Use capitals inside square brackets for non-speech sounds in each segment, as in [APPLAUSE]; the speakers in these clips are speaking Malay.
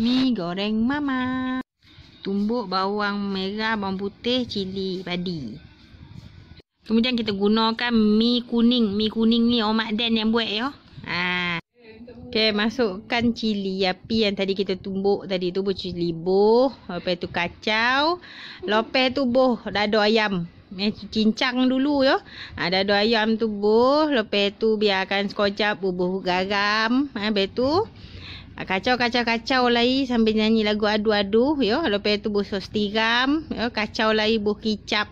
Mi goreng mama. Tumbuk bawang merah, bawang putih, cili padi. Kemudian kita gunakan mi kuning. Mi kuning ni Omak Dan yang buat ya. Ha. Okay, masukkan cili api yang tadi kita tumbuk tadi tu. Buat cili boh. Lepas tu kacau. Lepas tu boh dada ayam. Eh, cincang dulu ya. Ha, dada ayam tu boh. Lepas tu biarkan sekocap bubuh garam. Lepas ha, tu kacau ah, kacau kacau lai sambil nyanyi lagu adu-adu yo lepas tu buh sos tiram yo kacau lai buh kicap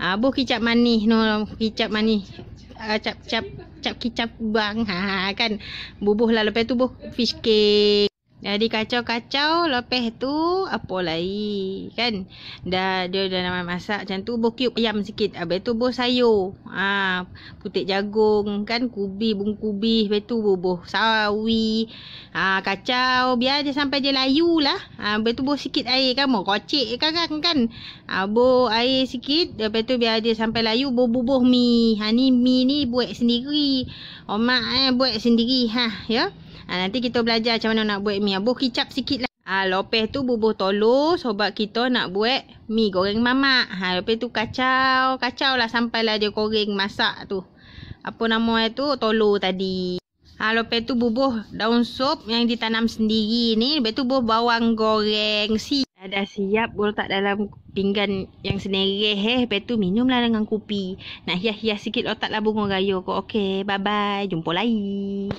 ah buh kicap manis no kicap manis cap ah, cap cap, cap kicap bang ha [LAUGHS] kan bubuh lah lepas tu buh fish cake jadi kacau-kacau lepas tu apa lagi kan. Dah dia dah nak masak macam tu bo cube ayam sikit. Habis tu bo sayur. Ha putik jagung kan kubi bung kubi habis tu bo sawi. Ha kacau biar dia sampai dia layu lah. Ha habis tu bo sikit air kan mau kocik kan kan kan. Ha bo air sikit lepas tu biar dia sampai layu bo bubuh mi. Ha ni mi ni buat sendiri. Omak eh buat sendiri ha ya. Ha, nanti kita belajar macam mana nak buat mi. Abuh kicap sikit lah. Ha, lopeh tu bubuh telur sebab kita nak buat mi goreng mamak. Ha, lopeh tu kacau. Kacau lah sampailah dia goreng masak tu. Apa nama dia tu? Telur tadi. Ha, lopeh tu bubuh daun sup yang ditanam sendiri ni. Lepas tu bubuh bawang goreng si. Ha, dah siap boleh tak dalam pinggan yang senereh eh. Lepas tu minumlah dengan kopi. Nak hias-hias sikit otaklah bunga raya kok. Okey, bye-bye. Jumpa lagi.